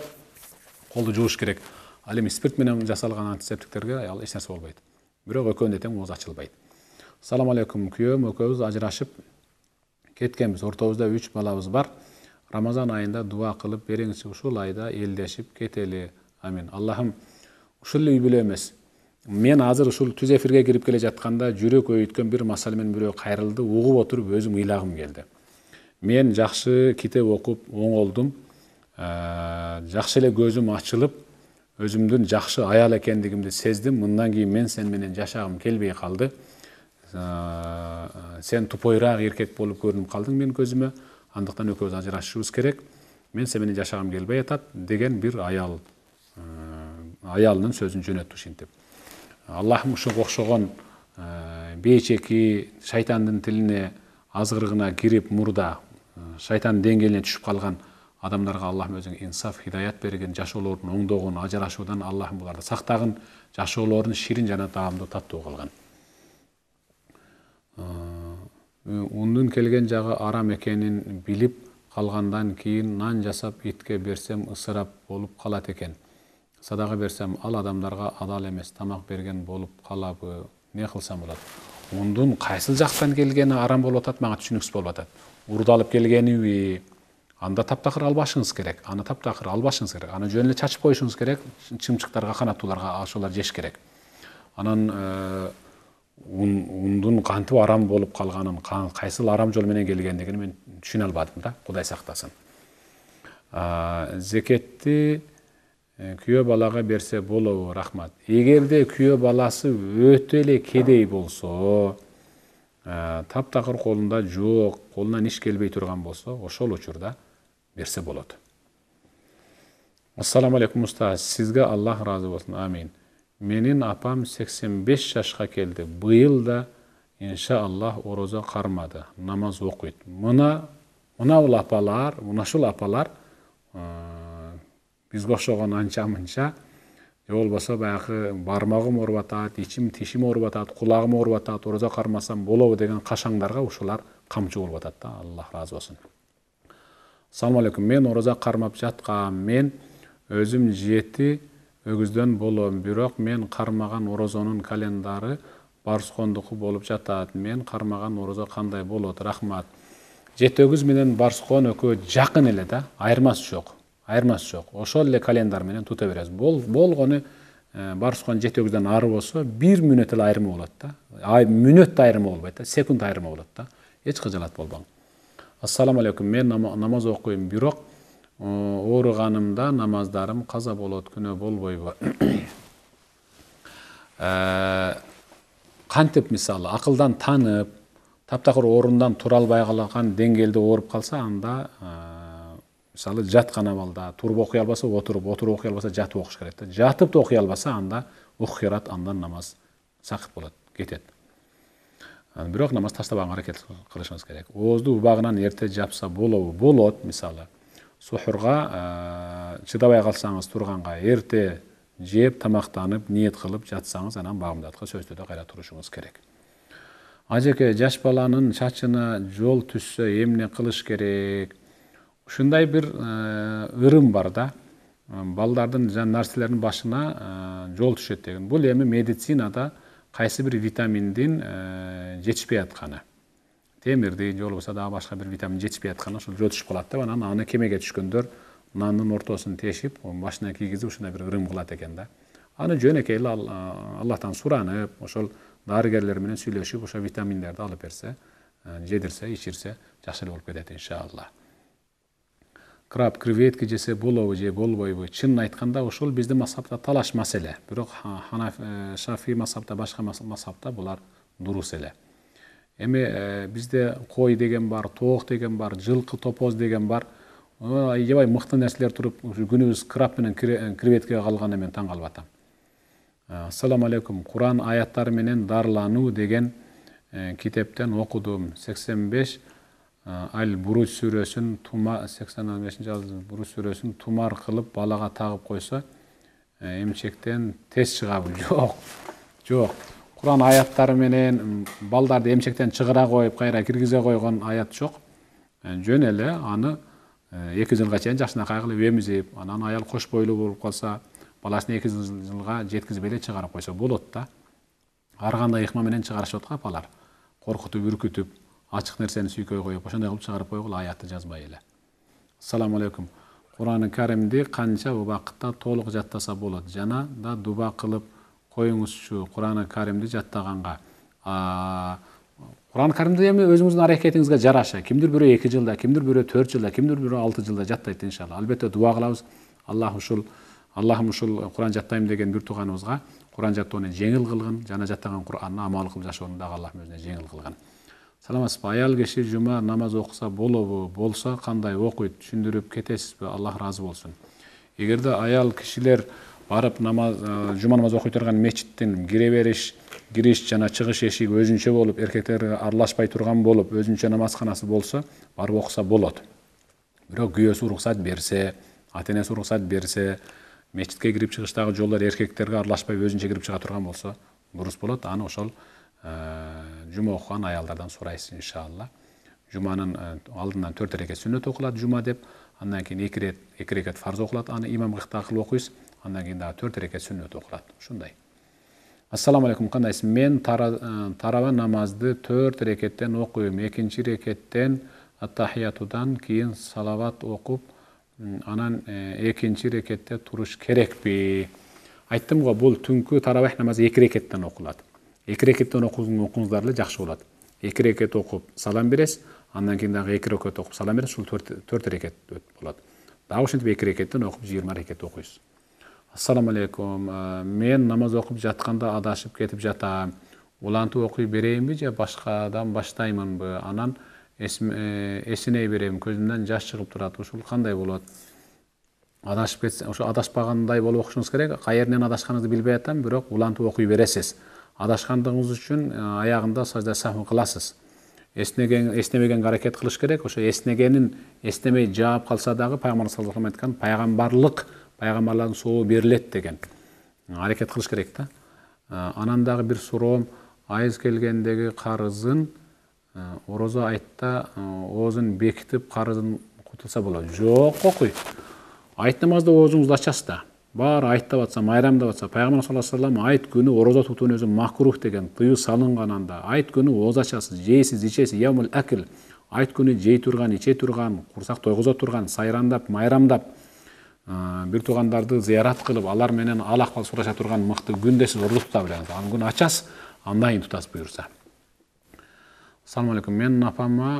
колду жууш керек ал эми менен жасалган антисептиктерге ал эч нерсе болбойт бирок экөөнө тең ооз ачылбайт салам алейкум күйөөм экөөбүз ажырашып кеткенбиз ортобузда үч балабыз бар рамазан айында дуа кылып бериңизчи ушул айда элдешип кетели амин аллахым ушул эле үй бүлө эмес мен азыр ушул түз эфирге кирип келе жатканда жүрөк өйүткөн бир менен бирөө кайрылды угуп отуруп өзүм ыйлагым келди мен жакшы китеп окуп оңолдум э, жакшы эле көзүм ачылып өзүмдүн жакшы аял экендигимди сездим мындан кийин мен сен менен жашагым келбей калды сен тупойраак эркек болуп көрүнүп калдың менин көзүмө андыктан экөөбүз ажырашышыбыз керек мен сен менен жашагым келбей атат деген бир аял аялынын сөзүн жөнөттү ушинтип аллахым ушуга окшогон бейчеки шайтандын тилине азгырыгына кирип мурда шайтандын деңгээлине түшүп калган адамдарға аллахым өзің инсаф хидаят берген жашоолорун оңдогон ажырашуудан аллахым буларды сактагын жашоолорун ширин жана даамдуу таттуу кылгын э, ундун келген жагы арам экенин билип калгандан кийин нан жасап итке берсем ысырап болуп калат экен садака берсем ал адамдарга адал эмес тамак берген болуп калабы эмне кылсам болот ундун кайсыл жактан келгени арам болуп атат мага түшүнүксүз болуп атат урдалып келгениби анда таптакыр албашыңыз керек аны таптакыр албашыңыз керек аны жөн эле чачып коюшуңуз керек чымчыктарга канаттууларга ошолор жеш керек анан э, ундун кантип арам болуп калганын кайсыл арам жол менен келгендигин мен түшүнө албадым да кудай сактасын зекетти э, күйөө балага берсе болобу рахмат эгерде күйөө баласы өтө эле кедей болсо э, таптакыр колунда жок колунан иш келбей турган болсо ошол учурда берсе болады ассаламу алейкум ұстаз сізге аллах разы болсын амин. менің апам 85 жасқа келді биыл да иншааллах ораза қармады намаз оқиды мына мынау апалар шул апалар ә, бизге окшогон анча мынча же болбосо баягы бармагым ооруп атат ичим тишим ооруп атат кулагым ооруп атат ораза қармасам болобу деген қашаңдарға ушулар камчы болып атат да аллах ыраазы алейкум мен ораза қармап мен өзім жеті өгізден болом бирок мен қармаған орозонун календары барскондуку болуп жатат мен қармаған ораза қандай болот рахмат жети өгүз менен барскон экөө жакын эле да айырмасы жок айырмасы жок ошол эле календар менен тута беребиз болгону э, барскон жети өгүздөн ары болсо бир мүнөт эле айырма болот да мүнөт да айырма болбойт да секунд айырма болот да эч кыжаалат болбоң ассаламу алейкум мен намаз окуйм бирок э, ооруганымда намаздарым каза болот күнөө болбойбу кантип э, мисалы акылдан таанып таптакыр орундан тура албай калган деңгээлде ооруп калса анда э, мисалы жаткан абалда туруп окуй албаса отуруп отуруп окуй албаса жатып окуш керек да жатып да окуй албаса анда ухират андан намаз сакып болот кетет бирок намаз таштабаганга аракет кылышыңыз керек оозду убагынан эрте жапса болобу болот мисалы сухурга чыдабай калсаңыз турганга эрте жеп тамактанып ниет кылып жатсаңыз анан багымдатка сөзсүз түрдө кайра турушуңуз керек ажеке жаш баланын чачына жол түшсө эмне кылыш керек ушундай бир ырым бар да балдардын жана нерселердин башына жол түшөт деген бул эми медицинада кайсы бир витаминдин жетишпей атканы темирдин же болбосо дагы башка бир витамин жетишпей атканы ошол жөтүшүп калат да анан аны кемеге түшкөндөр нандын ортосун тешип башына кийгизип ушундай бир ырым кылат экен да аны жөнөкөй эле аллахтан суранып ошол дарыгерлер менен сүйлөшүп ошо витаминдерди алып берсе жедирсе ичирсе жакшы эле болуп кетет иншаалла краб креветка жесе болобу же болбойбу чынын айтканда ошол биздин масапта талаш маселе бирок э, шафи мазхабта башка мазхабта булар дурус эле эми э, бизде кой деген бар тоок деген бар жылкы топоз деген бар аябай мыкты нерселер туруп ушу күнүбүз краб менен э, креветкага калганына мен таң калып атам ассаламу алейкум куран аяттары менен дарылануу деген китептен окудум сексен беш әл э, буруч сүресін тума 85 алты буруч сүресін тумар қылып балаға тағып қойса э, емшектен тез шығады <laughs> жоқ жоқ құран аяттары менен балдарды емшектен шығыра қойып қайра кіргізе қойған аят жоқ э, жөн эле аны эки жылга чейин жакшынакай кылып эмизип анан аял кош бойлуу болуп калса баласын эки жылга жеткизбей эле чыгарып койсо болот да ар кандай ыкма менен чыгарышып атат апалар коркутуп үркүтүп ачык нерсени сүйкөй коюп ошондой кылып чыгарып койгула аятты жазбай эле ассаламу алейкум курани каримди қанша уақытта толық жаттаса болот жана да дуба кылып коюңузчу курани каримди жаттаганга куран каримди эми өзіңіздің әрекетіңізге жараша кимдир бирөө эки жылда кимдир бирөө төрт жылда кимдир бирөө алты жылда жаттайды иншалла албетте дуба кылабыз аллах ушул аллахым ушул куран жаттайм деген бир тууганыбызга куран жаттоону жеңил кылгын жана жаттаган куранны амал қылып жашоону дагы аллахым өзүнө жеңіл кылгын саламатсызбы аял киши жума намаз окуса болобу болсо кандай окуйт түшүндүрүп кетесизби аллах ыраазы болсун эгерде аял кишилер барып намаз жума намаз окуй турган мечиттин кире бериш кириш жана чыгыш эшиги өзүнчө болуп эркектер аралашпай турган болуп өзүнчө намазканасы болсо барып окуса болот бирок күйөөсү уруксат берсе ата энеси уруксат берсе мечитке кирип чыгыштагы жолдор эркектерге аралашпай өзүнчө кирип чыга турган болсо дурус болот аны ошол жұма оқыған аялдардан сұрайсыз иншалла жұманың алдынан төрт рекет сүннөт окулат жума деп андан кийин эки рет эки рекет фарз окулат аны имам ыктаа кылып окуйсуз андан кийин дагы төрт рекет сүннөт окулат ушундай ассаламу алейкум қандайсыз мен тарава намазды төрт рекеттен окуйм экинчи рекеттен аттахиятудан кейін салават оқып анан экинчи рекетте керек керекпи айттым го бул түнкү тарабах намазы эки рекеттен окулат екі рекеттен оқыңыздар эле жакшы болот эки рекет окуп салам бересиз андан кийин дагы эки рекет окуп салам бересиз ушул төрт, төрт рекет болады дагы ошентип эки рекеттен окуп жыйырма рекет окуйсуз ассаламу алейкум мен намаз окуп жатканда адашып кетип жатам улантып окуй берейинби же башкадан баштаймынбы анан эсиней берем көзүмдөн жаш чыгып турат ушул кандай болот адашып кетсе ошо адашпагандай болуп окушуңуз керек каеринен адашканыңызды билбей атам бирок улантып окуй бересиз адашкандыгыңыз үшін э, аяғында сажда сәху қыласыз эснеген эснемегенге аракет кылыш керек ошо эснегенин эснемей жаап калса дагы пайгамбар саллаллаху алейхи айткан пайгамбарлык пайгамбарлардын сообу берилет деген аракет кылыш керек да э, анан дагы бир суроом айыз келгендеги карызын э, орозо айтта оозун бекитип карызын кутулса болобу жок окуй айт намазда оозуңузду ачасыз да бар айттап атса майрамдап атса жатса саллаллаху алейхи вассалам айт күні ораза тұтудың өзі макрух деген тыйы салынған анда айт күні озашасыз жейсіз ішесіз ямул әкіл айт күні жей тұрған іше тұрған құрсақ тойғыза тұрған сайрандап майрамдап ә, бір туғандарды зиярат қылып алар менен ал ақпал сұраша тұрған мықты күнде сіз ораза тұта білесіз ал күн ачасыз андайын тұтасыз бұйырса ассалаумағалейкум менің апама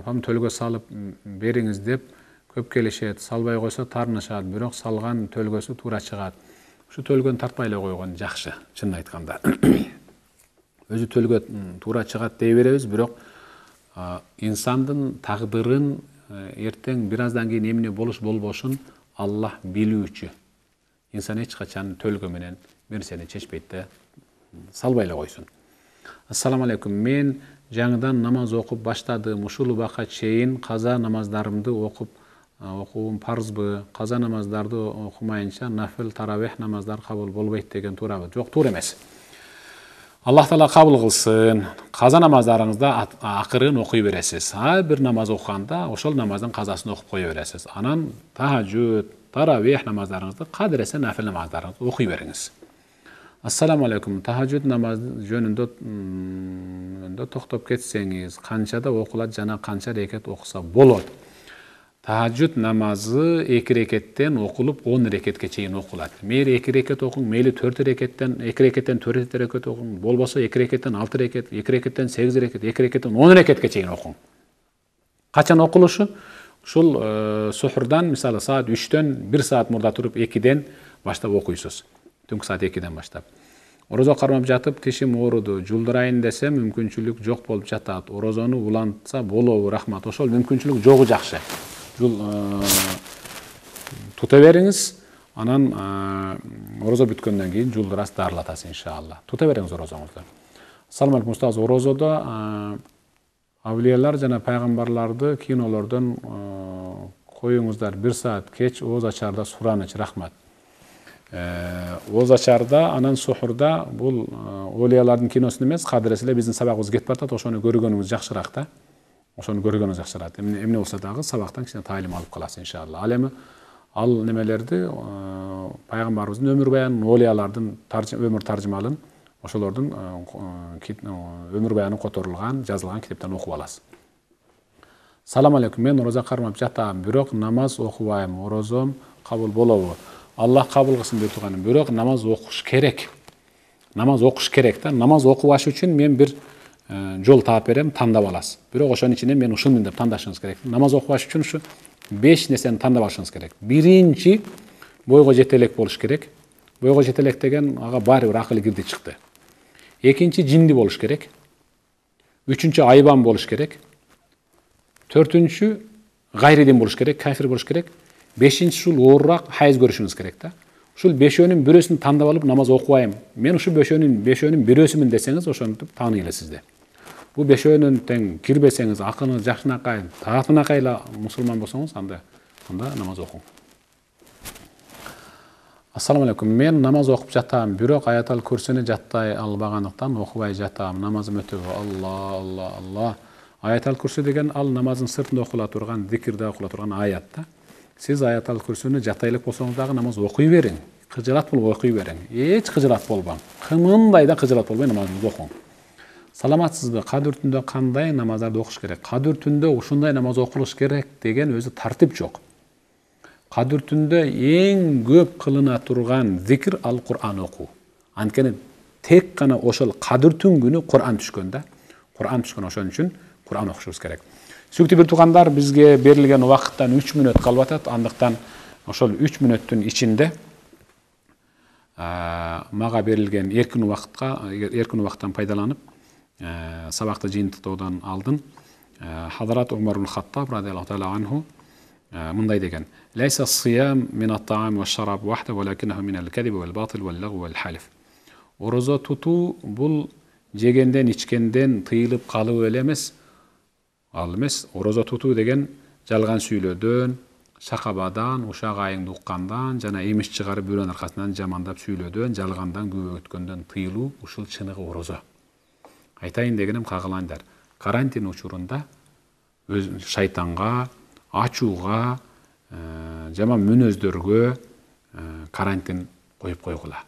апам төлге салып беріңіз деп көп келешеді салбай қойса тарнышады бирок салған төлгөсү тура чыгат ушу төлгөнү тартпай эле койгон жакшы чынын айтканда <clears throat> өзү төлгө туура чыгат дей беребиз бирок инсандын тагдырын э, эртең бир аздан кийин эмне болуш болбошун алла билүүчү инсан эч качан төлгө менен нерсени чечпейт да салбай эле койсун алейкум мен жаңыдан намаз окуп баштадым ушул убакка чейин каза намаздарымды окуп оқуым парызбы қаза намаздарды оқымайынша Нафил таравех намаздар қабыл болбайды деген туурабы жоқ туура эмес аллах таала қабыл қылсын қаза намаздарыңызда ақырын оқи бересіз ар намаз оқығанда ошол намаздын қазасын оқып қоя бересіз анан тахажуд таравех намаздарыңызды қадіресе нафил намаздарыңызды оқи беріңіз ассаламу алейкум тахажуд намазы жөнүндө токтоп кетсеңиз канчада окулат жана қанша рекет окуса болот tahajjud намазы эки рекеттен окулуп он рекетке чейин окулат мейли эки рекет окуң мейли төрт рекеттен эки рекеттен төрт рекет окуң болбосо эки рекеттен алты рекет эки рекеттен сегиз рекет эки рекеттен он рекетке чейин окуң качан окулушу ушул сухурдан мисалы саат үчтөн бир саат мурда туруп экиден баштап окуйсуз түнкү саат экиден баштап орозо кармап жатып тишим ооруду жулдурайын десе мүмкүнчүлүк жоқ болып жатады орозону улантса рахмат ошол мүмкүнчүлүк жогу жакшы жол тута бериңиз анан орозо бүткөндөн кийин жулду ырас дарылатасыз иншалла тута бериңиз орозоңузду салам алейкум устаз орозодо авлиялар жана пайгамбарларды кинолордон коюңуздар бир саат кеч ооз ачарда сураныч рахмат ооз ачарда анан сухурда бул олиялардын киносун эмес кадыресе эле биздин сабагыбыз кетип баратат ошону көргөнүңүз жакшыраак да ошону көргөнү жакшырат эмне болсо дагы сабактан кичине таалим алып каласыз иншалла ал эми ал немелерди э, пайгамбарыбыздын өмүр баянын олиялардын өмүр таржымалын ошолордун э, э, өмүр баяны которулган жазылган китептен окуп аласыз салам алейкум мен ороза кармап жатам бирок намаз окубайм орозом кабыл болобу аллах кабыл кылсын бир тууганым бирок намаз окуш керек намаз окуш керек да намаз окубаш үчүн мен бир жол таап берем тандап аласыз бирок ошонун ичинен мен ушунмун деп тандашыңыз керек намаз окубаш үчүн ушу беш нерсени тандап алышыңыз керек биринчи бойго жете элек болуш керек бойго жете элек деген ага баары бир акыл кирди чыкты экинчи жинди болуш керек үчүнчү айбан болуш керек төртүнчү гайридин болуш керек кафир болуш керек бешинчи ушул оорураак хайз көрүшүңүз керек да ушул бешөөнүн бирөөсүн тандап алып намаз окубайм мен ушул бешөөнүн бешөөнүн бирөөсүмүн десеңиз ошентип тааный эле сизди бул бешөөнүн тең кирбесеңиз жақсына жакшынакай таратынакай эле мусулман болсоңуз анда анда намаз оқу ассаламу алейкум мен намаз окуп жатам бирок аятал курсини жаттай албагандыктан окубай жатам намазым өтөбү алла алла алла аятал курси деген ал намаздын сыртында окула турган зикирде окула турган аят да сиз аятал курсини жаттай элек болсоңуз дагы намаз окуй бериң кыжырат болуп окуй бериң эч қыжырат болбоң кымындай да кыжырат болбой намазыңызды окуң саламатсызбы қадір түнде қандай намаздарды оқыш керек қадір түнде ушундай намаз окулуш керек деген өзі тартип жоқ. қадір түнде ең көп қылына тұрған зикир ал куран окуу анткени тек қана ошол қадір түн күнү құран түшкөн да құран түшкөн ошон үчүн құран оқышыбыз керек сүйүктүү бир туугандар бизге берилген убакыттан үч мүнөт калып атат андыктан ошол үч мүнөттүн ичинде мага берилген эркин убакытка эркин убакыттан пайдаланып ә, сабақты жиынтықтаудан алдын ә, хазрат омарул хаттаб радиаллаху тағала анху мындай деген ләйса сиям мин ат-таам шараб вахда валакинаху мин аль-кадиб ораза туту бұл жегенден ішкенден тыйылып қалу эле емес ал емес орозо тұту деген жалған сөйлеуден шақабадан ушак айыңды ұққандан жана емес шығарып біреунің арқасынан жамандап сөйлеуден жалғандан күбөк өткенден тыйылуу ушул чыныгы орозо айтайын дегенім қағылаңдар карантин учурунда өз шайтанға ачууга ә, жаман мүнөздөргө ә, карантин коюп койгула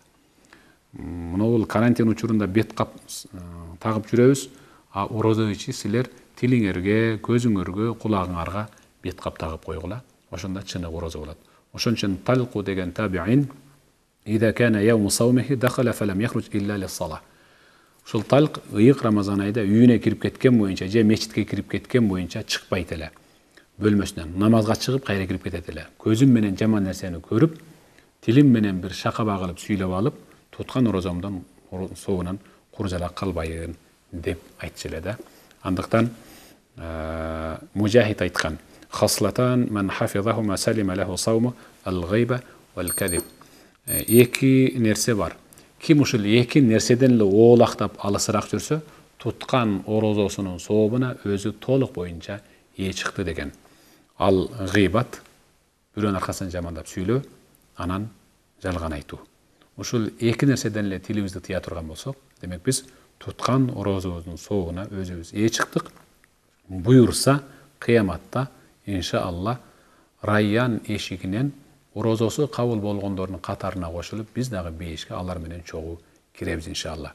мына бул карантин учурунда бет кап ә, тагып жүрөбүз а орозо ичи силер тилиңерге көзүңөргө кулагыңарга бет кап тагып койгула ошондо чыныгы орозо болот ошон үчүн талку деген табиин талқ ыйык рамазан айда үйүнө кирип кеткен боюнча же мечитке кирип кеткен боюнча чыкпайт эле бөлмөсүнөн намазга чыгып кайра кирип кетет эле көзүм менен жаман нерсени көрүп тилим менен бир шакаба кылып сүйлөп алып туткан орозомдон соонан жала калбайын деп айтчу эле да андыктан э, мужахид айткан хаслатан ман сауму ал э, эки нерсе бар ким ушул эки нерседен эле оолактап алысыраак жүрсө туткан орозосунун сообуна өзү толук боюнча ээ чыкты деген ал гыйбат бирөөнүн аркасынан жамандап сүйлөө анан жалган айтуу ушул эки нерседен эле тилибизди тыя турган болсок демек биз туткан орозубуздун соогуна өзүбүз ээ чыктык буюрса кыяматта иншаалла райян эшигинен урозосы қабыл болгондордун қатарына кошулуп біз дагы бейішке алар менен чогуу киребиз иншалла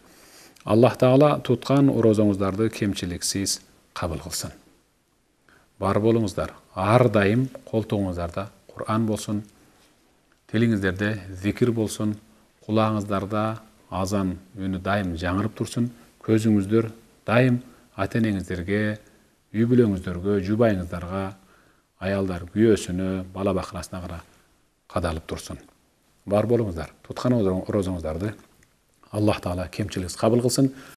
аллах тағала туткан орозоңуздарды кемчиликсиз қабыл қылсын. бар болыңыздар, ар дайым колтугуңуздарда куран болсын, тилиңиздерде зикир болсун кулагыңыздарда азан үнү дайым жаңырып турсун көзіңіздер дайым ата энеңиздерге үй бүлөңүздөргө жубайыңыздарга аялдар күйөөсүнө бала бакырасына кара қадалып тұрсын бар болыңыздар тұтқан розаңыздарды аллах тағала кемшіліксіз қабыл қылсын